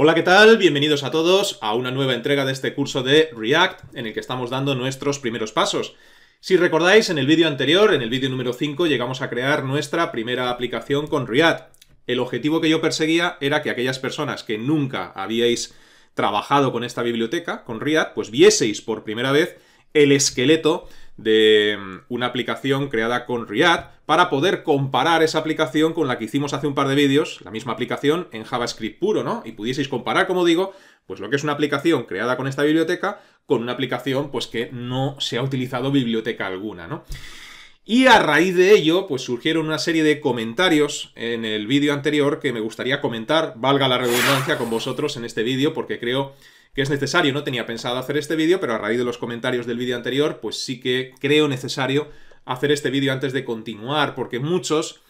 Hola, ¿qué tal? Bienvenidos a todos a una nueva entrega de este curso de React en el que estamos dando nuestros primeros pasos. Si recordáis, en el vídeo anterior, en el vídeo número 5, llegamos a crear nuestra primera aplicación con React. El objetivo que yo perseguía era que aquellas personas que nunca habíais trabajado con esta biblioteca, con React, pues vieseis por primera vez el esqueleto de mm, una aplicación creada con React para poder comparar esa aplicación con la que hicimos hace un par de vídeos, la misma aplicación en JavaScript puro, ¿no? Y pudieseis comparar, como digo, pues lo que es una aplicación creada con esta biblioteca con una aplicación pues que no se ha utilizado biblioteca alguna, ¿no? Y a raíz de ello, pues surgieron una serie de comentarios en el vídeo anterior que me gustaría comentar, valga la redundancia con vosotros en este vídeo, porque creo que es necesario. No tenía pensado hacer este vídeo, pero a raíz de los comentarios del vídeo anterior, pues sí que creo necesario hacer este vídeo antes de continuar, porque muchos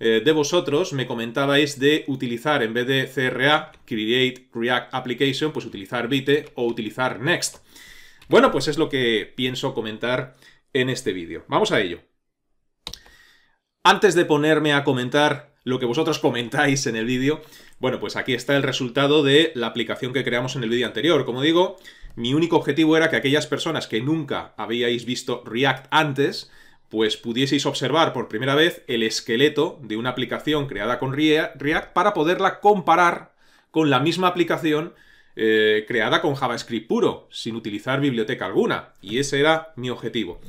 eh, de vosotros me comentabais de utilizar, en vez de CRA, Create React Application, pues utilizar Vite o utilizar Next. Bueno, pues es lo que pienso comentar en este vídeo. Vamos a ello. Antes de ponerme a comentar lo que vosotros comentáis en el vídeo. Bueno, pues aquí está el resultado de la aplicación que creamos en el vídeo anterior. Como digo, mi único objetivo era que aquellas personas que nunca habíais visto React antes, pues pudieseis observar por primera vez el esqueleto de una aplicación creada con React para poderla comparar con la misma aplicación eh, creada con JavaScript puro, sin utilizar biblioteca alguna. Y ese era mi objetivo.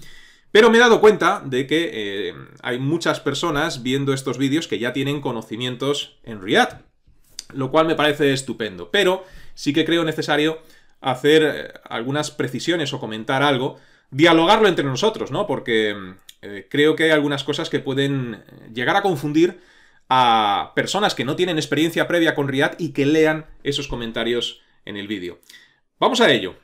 Pero me he dado cuenta de que eh, hay muchas personas viendo estos vídeos que ya tienen conocimientos en React, lo cual me parece estupendo. Pero sí que creo necesario hacer eh, algunas precisiones o comentar algo, dialogarlo entre nosotros, ¿no? Porque eh, creo que hay algunas cosas que pueden llegar a confundir a personas que no tienen experiencia previa con React y que lean esos comentarios en el vídeo. Vamos a ello.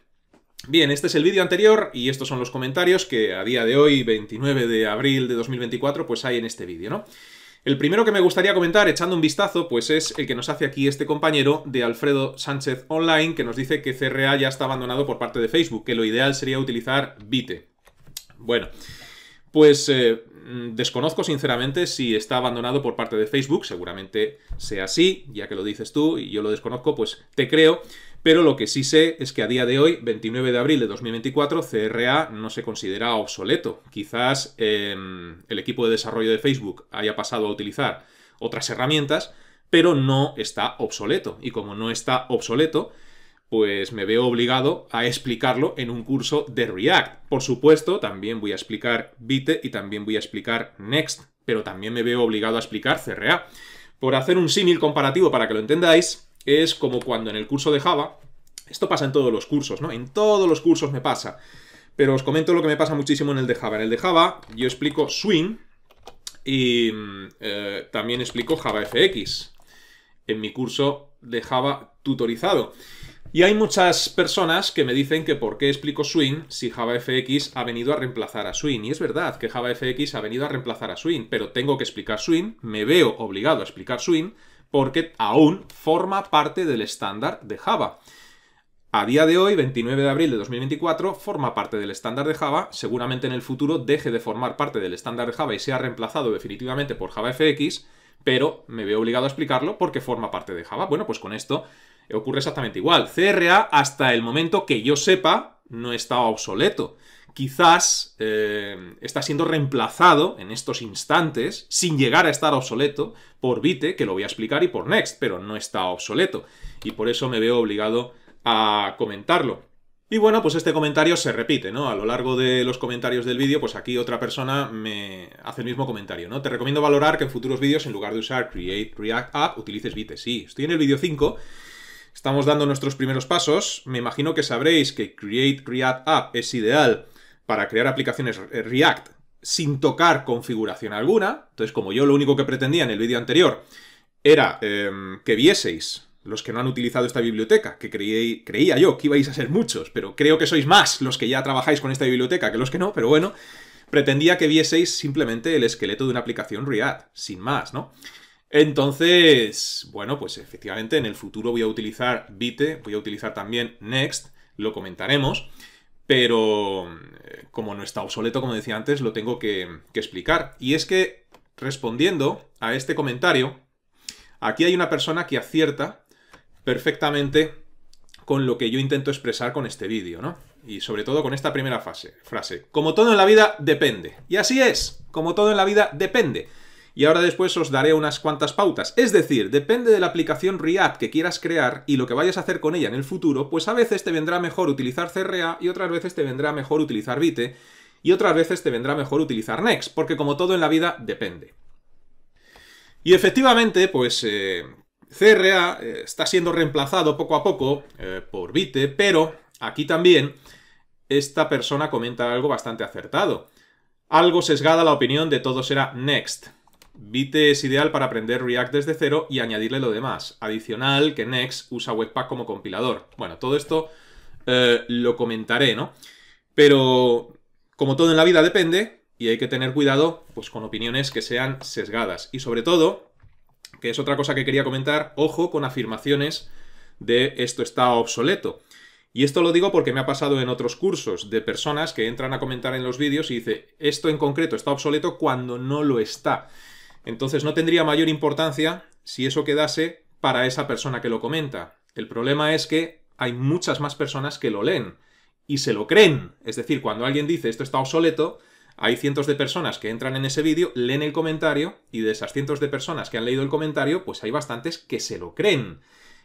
Bien, este es el vídeo anterior y estos son los comentarios que a día de hoy, 29 de abril de 2024, pues hay en este vídeo, ¿no? El primero que me gustaría comentar, echando un vistazo, pues es el que nos hace aquí este compañero de Alfredo Sánchez Online, que nos dice que CRA ya está abandonado por parte de Facebook, que lo ideal sería utilizar Vite. Bueno, pues eh, desconozco sinceramente si está abandonado por parte de Facebook, seguramente sea así, ya que lo dices tú y yo lo desconozco, pues te creo, pero lo que sí sé es que a día de hoy, 29 de abril de 2024, CRA no se considera obsoleto. Quizás em, el equipo de desarrollo de Facebook haya pasado a utilizar otras herramientas, pero no está obsoleto. Y como no está obsoleto, pues me veo obligado a explicarlo en un curso de React. Por supuesto, también voy a explicar Vite y también voy a explicar Next, pero también me veo obligado a explicar CRA. Por hacer un símil comparativo para que lo entendáis, es como cuando en el curso de Java, esto pasa en todos los cursos, ¿no? En todos los cursos me pasa. Pero os comento lo que me pasa muchísimo en el de Java. En el de Java yo explico swing y mm, eh, también explico JavaFX en mi curso de Java tutorizado. Y hay muchas personas que me dicen que por qué explico swing si JavaFX ha venido a reemplazar a swing. Y es verdad que JavaFX ha venido a reemplazar a swing, pero tengo que explicar swing, me veo obligado a explicar swing porque aún forma parte del estándar de Java. A día de hoy, 29 de abril de 2024, forma parte del estándar de Java, seguramente en el futuro deje de formar parte del estándar de Java y sea reemplazado definitivamente por JavaFX, pero me veo obligado a explicarlo porque forma parte de Java. Bueno, pues con esto ocurre exactamente igual. CRA, hasta el momento que yo sepa, no está obsoleto quizás eh, está siendo reemplazado en estos instantes, sin llegar a estar obsoleto, por Vite, que lo voy a explicar, y por Next, pero no está obsoleto. Y por eso me veo obligado a comentarlo. Y bueno, pues este comentario se repite, ¿no? A lo largo de los comentarios del vídeo, pues aquí otra persona me hace el mismo comentario, ¿no? Te recomiendo valorar que en futuros vídeos, en lugar de usar Create React App, utilices Vite. Sí, estoy en el vídeo 5, estamos dando nuestros primeros pasos. Me imagino que sabréis que Create React App es ideal para crear aplicaciones eh, React sin tocar configuración alguna. Entonces, como yo lo único que pretendía en el vídeo anterior era em, que vieseis los que no han utilizado esta biblioteca, que creía yo que ibais a ser muchos, pero creo que sois más los que ya trabajáis con esta biblioteca que los que no, pero bueno, pretendía que vieseis simplemente el esqueleto de una aplicación React, sin más, ¿no? Entonces, bueno, pues efectivamente en el futuro voy a utilizar Vite, voy a utilizar también Next, lo comentaremos, pero eh, como no está obsoleto, como decía antes, lo tengo que, explicar. Y es que, respondiendo a este comentario, aquí hay una persona que acierta perfectamente con lo que yo intento expresar con este vídeo, ¿no? Y sobre todo con esta primera frase. Como todo en la vida, depende. Y así es, como todo en la vida, depende y ahora después os daré unas cuantas pautas. Es decir, depende de la aplicación React que quieras crear y lo que vayas a hacer con ella en el futuro, pues a veces te vendrá mejor utilizar CRA y otras veces te vendrá mejor utilizar Vite y otras veces te vendrá mejor utilizar Next, porque como todo en la vida, depende. Y efectivamente, pues eh, CRA eh, está siendo reemplazado poco a poco eh, por Vite, pero aquí también esta persona comenta algo bastante acertado. Algo sesgada la opinión de todos era Next. Vite es ideal para aprender React desde cero y añadirle lo demás. Adicional que Next usa Webpack como compilador. Bueno, todo esto eh, lo comentaré, ¿no? Pero como todo en la vida depende y hay que tener cuidado pues, con opiniones que sean sesgadas. Y sobre todo, que es otra cosa que quería comentar, ojo con afirmaciones de esto está obsoleto. Y esto lo digo porque me ha pasado en otros cursos de personas que entran a comentar en los vídeos y dice esto en concreto está obsoleto cuando no lo está. Entonces no tendría mayor importancia si eso quedase para esa persona que lo comenta. El problema es que hay muchas más personas que lo leen y se lo creen. Es decir, cuando alguien dice esto está obsoleto, hay cientos de personas que entran en ese vídeo, leen el comentario y de esas cientos de personas que han leído el comentario, pues hay bastantes que se lo creen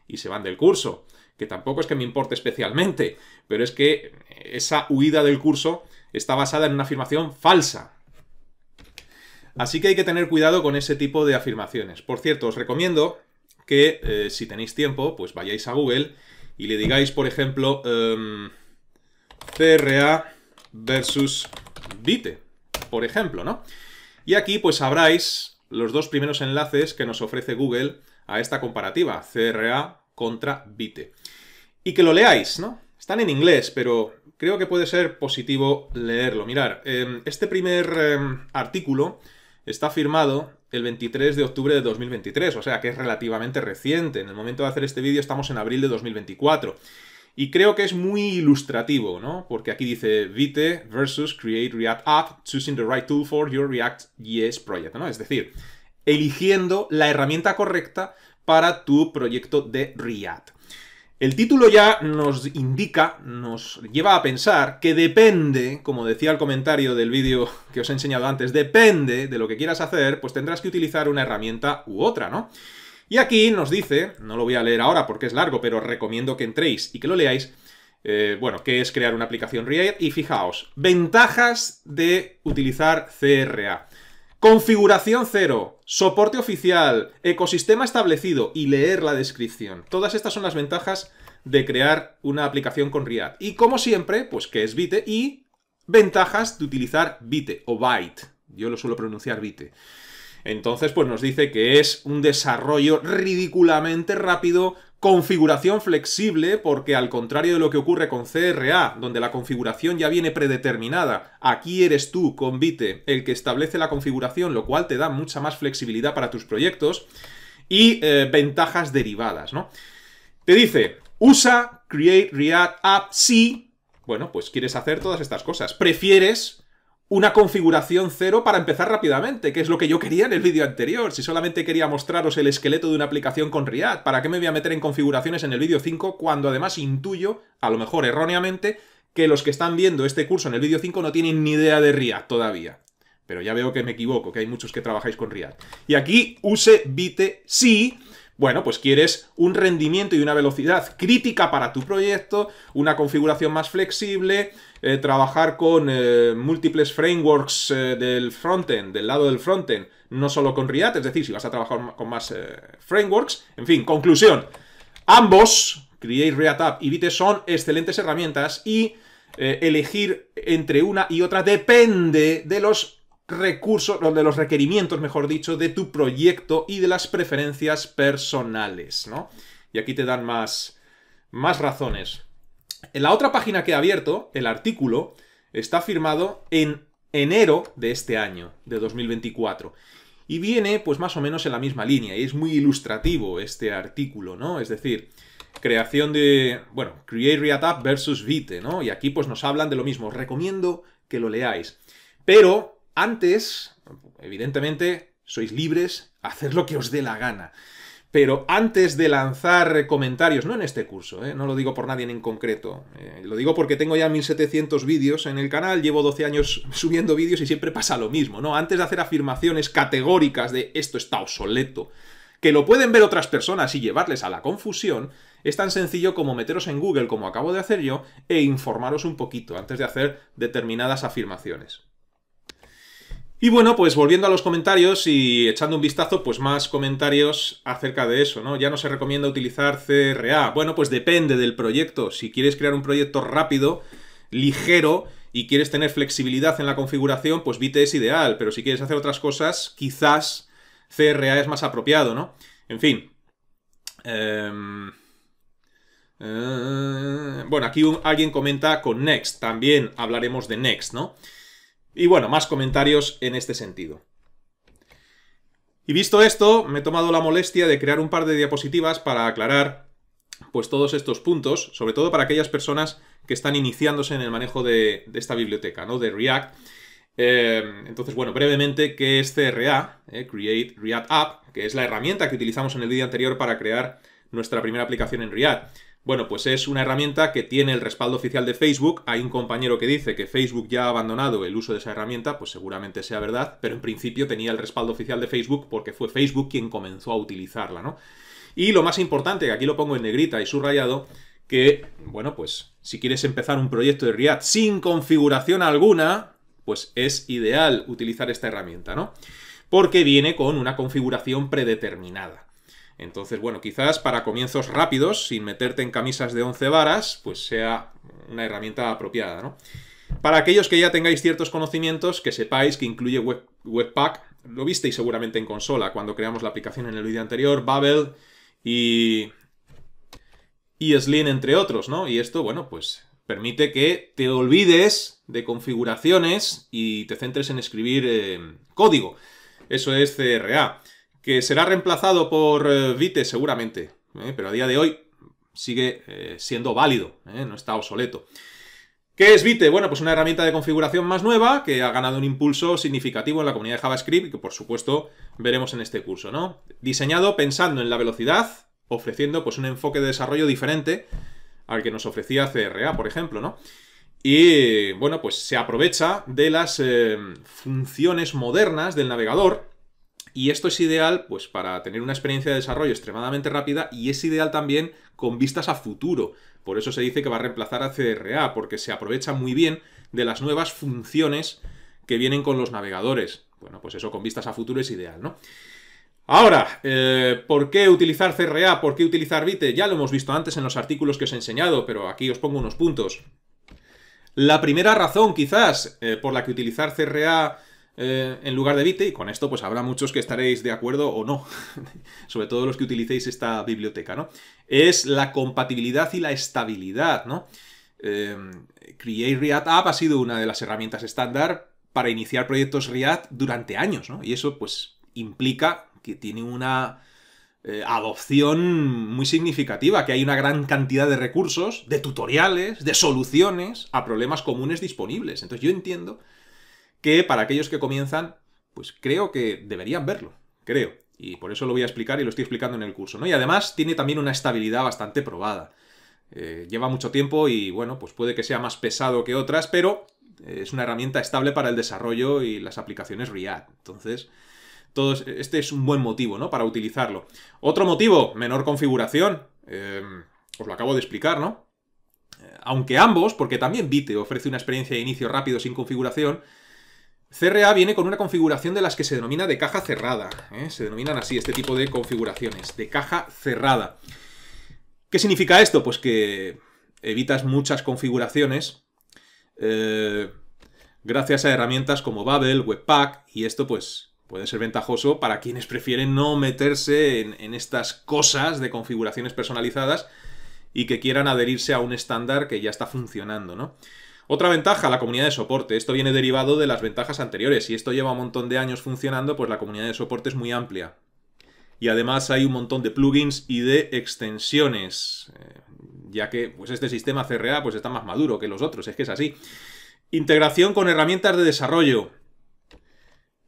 y se van del curso. Que tampoco es que me importe especialmente, pero es que esa huida del curso está basada en una afirmación falsa. Así que hay que tener cuidado con ese tipo de afirmaciones. Por cierto, os recomiendo que eh, si tenéis tiempo, pues vayáis a Google y le digáis, por ejemplo, em, CRA versus Vite, por ejemplo, ¿no? Y aquí pues sabráis los dos primeros enlaces que nos ofrece Google a esta comparativa, CRA contra Vite. Y que lo leáis, ¿no? Están en inglés, pero creo que puede ser positivo leerlo. Mirar, em, este primer em, artículo está firmado el 23 de octubre de 2023, o sea que es relativamente reciente. En el momento de hacer este vídeo estamos en abril de 2024. Y creo que es muy ilustrativo, ¿no? Porque aquí dice Vite versus Create React App, choosing the right tool for your React JS project, ¿no? Es decir, eligiendo la herramienta correcta para tu proyecto de React. El título ya nos indica, nos lleva a pensar que depende, como decía el comentario del vídeo que os he enseñado antes, depende de lo que quieras hacer, pues tendrás que utilizar una herramienta u otra, ¿no? Y aquí nos dice, no lo voy a leer ahora porque es largo, pero recomiendo que entréis y que lo leáis, eh, bueno, que es crear una aplicación React y fijaos, ventajas de utilizar CRA. Configuración cero, soporte oficial, ecosistema establecido y leer la descripción. Todas estas son las ventajas de crear una aplicación con React. Y como siempre, pues que es Vite y ventajas de utilizar Vite o Byte. Yo lo suelo pronunciar Vite. Entonces, pues nos dice que es un desarrollo ridículamente rápido, configuración flexible, porque al contrario de lo que ocurre con CRA, donde la configuración ya viene predeterminada, aquí eres tú, convite, el que establece la configuración, lo cual te da mucha más flexibilidad para tus proyectos, y eh, ventajas derivadas, ¿no? Te dice, usa Create React App si, bueno, pues quieres hacer todas estas cosas. Prefieres una configuración cero para empezar rápidamente, que es lo que yo quería en el vídeo anterior. Si solamente quería mostraros el esqueleto de una aplicación con React, ¿para qué me voy a meter en configuraciones en el vídeo 5 cuando además intuyo, a lo mejor erróneamente, que los que están viendo este curso en el vídeo 5 no tienen ni idea de React todavía? Pero ya veo que me equivoco, que hay muchos que trabajáis con React. Y aquí use Vite sí bueno, pues quieres un rendimiento y una velocidad crítica para tu proyecto, una configuración más flexible, eh, trabajar con eh, múltiples frameworks eh, del frontend, del lado del frontend, no solo con React, es decir, si vas a trabajar con más frameworks. En fin, conclusión. Ambos, Create React App y Vite, son excelentes herramientas y elegir entre una y otra depende de los recursos, de los requerimientos, mejor dicho, de tu proyecto y de las preferencias personales, ¿no? Y aquí te dan más, más razones. En la otra página que he abierto, el artículo, está firmado en enero de este año, de 2024. Y viene, pues más o menos en la misma línea, y es muy ilustrativo este artículo, ¿no? Es decir, creación de, bueno, Create React App versus Vite, ¿no? Y aquí pues nos hablan de lo mismo, recomiendo que lo leáis. Pero antes, evidentemente, sois libres, hacer lo que os dé la gana. Pero antes de lanzar comentarios, no en este curso, ¿eh? no lo digo por nadie en concreto, eh, lo digo porque tengo ya 1700 vídeos en el canal, llevo 12 años subiendo vídeos y siempre pasa lo mismo, ¿no? Antes de hacer afirmaciones categóricas de esto está obsoleto, que lo pueden ver otras personas y llevarles a la confusión, es tan sencillo como meteros en Google, como acabo de hacer yo, e informaros un poquito antes de hacer determinadas afirmaciones. Y bueno, pues volviendo a los comentarios y echando un vistazo, pues más comentarios acerca de eso, ¿no? Ya no se recomienda utilizar CRA. Bueno, pues depende del proyecto. Si quieres crear un proyecto rápido, ligero y quieres tener flexibilidad en la configuración, pues Vite es ideal. Pero si quieres hacer otras cosas, quizás CRA es más apropiado, ¿no? En fin. Em, eh, bueno, aquí alguien comenta con Next. También hablaremos de Next, ¿no? Y bueno, más comentarios en este sentido. Y visto esto, me he tomado la molestia de crear un par de diapositivas para aclarar pues todos estos puntos, sobre todo para aquellas personas que están iniciándose en el manejo de, esta biblioteca, ¿no? De React. Eh, entonces, bueno, brevemente, ¿qué es CRA? Eh, Create React App, que es la herramienta que utilizamos en el vídeo anterior para crear nuestra primera aplicación en React. Bueno, pues es una herramienta que tiene el respaldo oficial de Facebook. Hay un compañero que dice que Facebook ya ha abandonado el uso de esa herramienta, pues seguramente sea verdad, pero en principio tenía el respaldo oficial de Facebook porque fue Facebook quien comenzó a utilizarla, ¿no? Y lo más importante, que aquí lo pongo en negrita y subrayado, que, bueno, pues si quieres empezar un proyecto de React sin configuración alguna, pues es ideal utilizar esta herramienta, ¿no? Porque viene con una configuración predeterminada. Entonces, bueno, quizás para comienzos rápidos, sin meterte en camisas de 11 varas, pues sea una herramienta apropiada, ¿no? Para aquellos que ya tengáis ciertos conocimientos, que sepáis que incluye Webpack, lo visteis seguramente en consola cuando creamos la aplicación en el vídeo anterior, Babel y, y entre otros, ¿no? Y esto, bueno, pues permite que te olvides de configuraciones y te centres en escribir eh, código. Eso es CRA que será reemplazado por eh, Vite seguramente, ¿eh? pero a día de hoy sigue eh, siendo válido, no está obsoleto. ¿Qué es Vite? Bueno, pues una herramienta de configuración más nueva que ha ganado un impulso significativo en la comunidad de JavaScript y que por supuesto veremos en este curso, ¿no? Diseñado pensando en la velocidad, ofreciendo pues un enfoque de desarrollo diferente al que nos ofrecía CRA, por ejemplo, ¿no? Y bueno, pues se aprovecha de las funciones modernas del navegador y esto es ideal pues, para tener una experiencia de desarrollo extremadamente rápida y es ideal también con vistas a futuro. Por eso se dice que va a reemplazar a CRA, porque se aprovecha muy bien de las nuevas funciones que vienen con los navegadores. Bueno, pues eso con vistas a futuro es ideal, ¿no? Ahora, eh, ¿por qué utilizar CRA? ¿Por qué utilizar Vite? Ya lo hemos visto antes en los artículos que os he enseñado, pero aquí os pongo unos puntos. La primera razón, quizás, eh, por la que utilizar CRA eh, en lugar de Vite, y con esto pues habrá muchos que estaréis de acuerdo o no, sobre todo los que utilicéis esta biblioteca, ¿no? Es la compatibilidad y la estabilidad, ¿no? Em, Create React App ha sido una de las herramientas estándar para iniciar proyectos React durante años, ¿no? Y eso pues implica que tiene una eh, adopción muy significativa, que hay una gran cantidad de recursos, de tutoriales, de soluciones a problemas comunes disponibles. Entonces yo entiendo que para aquellos que comienzan, pues creo que deberían verlo, creo. Y por eso lo voy a explicar y lo estoy explicando en el curso, ¿no? Y además tiene también una estabilidad bastante probada. Eh, lleva mucho tiempo y, bueno, pues puede que sea más pesado que otras, pero eh, es una herramienta estable para el desarrollo y las aplicaciones React. Entonces, todo este es un buen motivo, ¿no? Para utilizarlo. Otro motivo, menor configuración. Eh, os lo acabo de explicar, ¿no? Aunque ambos, porque también Vite ofrece una experiencia de inicio rápido sin configuración, CRA viene con una configuración de las que se denomina de caja cerrada. ¿eh? Se denominan así este tipo de configuraciones, de caja cerrada. ¿Qué significa esto? Pues que evitas muchas configuraciones eh, gracias a herramientas como Babel, Webpack, y esto pues puede ser ventajoso para quienes prefieren no meterse en, en estas cosas de configuraciones personalizadas y que quieran adherirse a un estándar que ya está funcionando, ¿no? Otra ventaja, la comunidad de soporte. Esto viene derivado de las ventajas anteriores. y esto lleva un montón de años funcionando, pues la comunidad de soporte es muy amplia. Y además hay un montón de plugins y de extensiones, eh, ya que pues este sistema CRA pues está más maduro que los otros, es que es así. Integración con herramientas de desarrollo.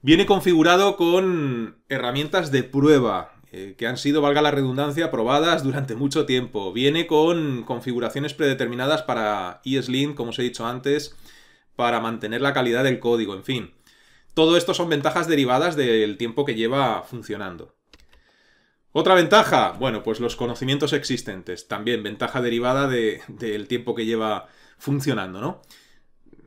Viene configurado con herramientas de prueba. Eh, que han sido, valga la redundancia, probadas durante mucho tiempo. Viene con configuraciones predeterminadas para ESLint, como os he dicho antes, para mantener la calidad del código, en fin. Todo esto son ventajas derivadas del tiempo que lleva funcionando. Otra ventaja, bueno, pues los conocimientos existentes. También ventaja derivada de, del tiempo que lleva funcionando, ¿no?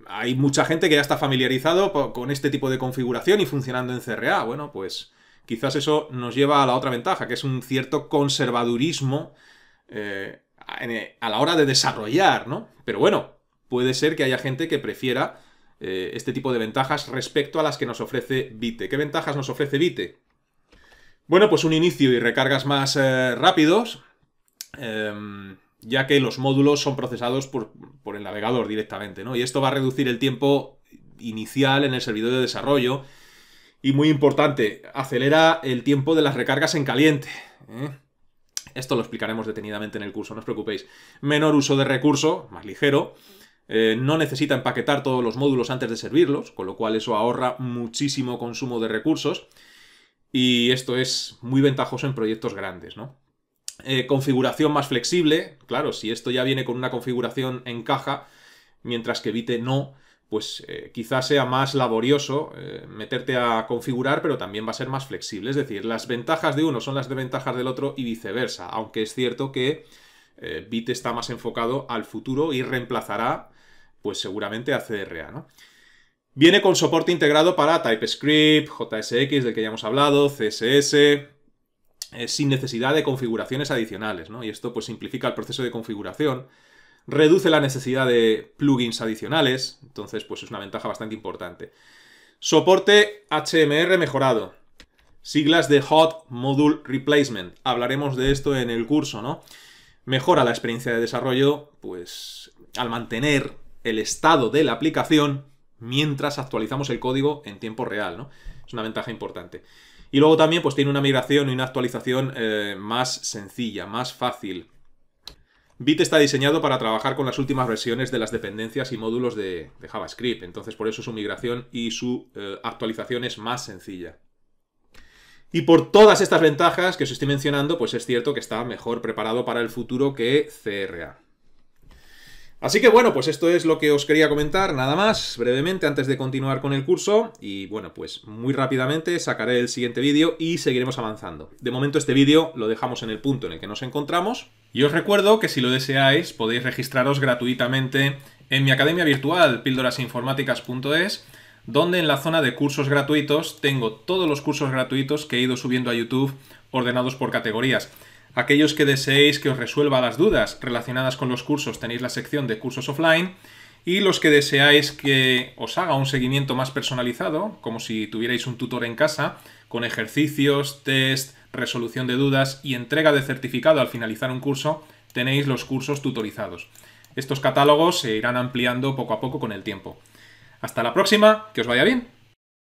Hay mucha gente que ya está familiarizado con este tipo de configuración y funcionando en CRA. Bueno, pues quizás eso nos lleva a la otra ventaja, que es un cierto conservadurismo eh, eh, a la hora de desarrollar, ¿no? Pero bueno, puede ser que haya gente que prefiera eh, este tipo de ventajas respecto a las que nos ofrece Vite. ¿Qué ventajas nos ofrece Vite? Bueno, pues un inicio y recargas más rápidos, em, ya que los módulos son procesados por, por el navegador directamente, ¿no? Y esto va a reducir el tiempo inicial en el servidor de desarrollo y muy importante, acelera el tiempo de las recargas en caliente. ¿eh? Esto lo explicaremos detenidamente en el curso, no os preocupéis. Menor uso de recurso, más ligero. Eh, no necesita empaquetar todos los módulos antes de servirlos, con lo cual eso ahorra muchísimo consumo de recursos. Y esto es muy ventajoso en proyectos grandes, ¿no? Eh, configuración más flexible, claro, si esto ya viene con una configuración en caja, mientras que Vite no, pues eh, quizás sea más laborioso eh, meterte a configurar, pero también va a ser más flexible. Es decir, las ventajas de uno son las desventajas del otro y viceversa, aunque es cierto que eh, Bit está más enfocado al futuro y reemplazará, pues seguramente a CRA. Viene con soporte integrado para TypeScript, JSX, del que ya hemos hablado, CSS, sin necesidad de configuraciones adicionales, ¿no? Y esto pues simplifica el proceso de configuración reduce la necesidad de plugins adicionales, entonces pues es una ventaja bastante importante. Soporte HMR mejorado. Siglas de Hot Module Replacement. Hablaremos de esto en el curso, ¿no? Mejora la experiencia de desarrollo, pues al mantener el estado de la aplicación mientras actualizamos el código en tiempo real, ¿no? Es una ventaja importante. Y luego también pues tiene una migración y una actualización eh, más sencilla, más fácil. Bit está diseñado para trabajar con las últimas versiones de las dependencias y módulos de, JavaScript, entonces por eso su migración y su eh, actualización es más sencilla. Y por todas estas ventajas que os estoy mencionando, pues es cierto que está mejor preparado para el futuro que CRA. Así que bueno, pues esto es lo que os quería comentar, nada más, brevemente, antes de continuar con el curso. Y bueno, pues muy rápidamente sacaré el siguiente vídeo y seguiremos avanzando. De momento este vídeo lo dejamos en el punto en el que nos encontramos. Y os recuerdo que si lo deseáis podéis registraros gratuitamente en mi academia virtual píldorasinformáticas.es, donde en la zona de cursos gratuitos tengo todos los cursos gratuitos que he ido subiendo a YouTube ordenados por categorías. Aquellos que deseéis que os resuelva las dudas relacionadas con los cursos tenéis la sección de cursos offline y los que deseáis que os haga un seguimiento más personalizado, como si tuvierais un tutor en casa, con ejercicios, test, resolución de dudas y entrega de certificado al finalizar un curso, tenéis los cursos tutorizados. Estos catálogos se irán ampliando poco a poco con el tiempo. Hasta la próxima, que os vaya bien.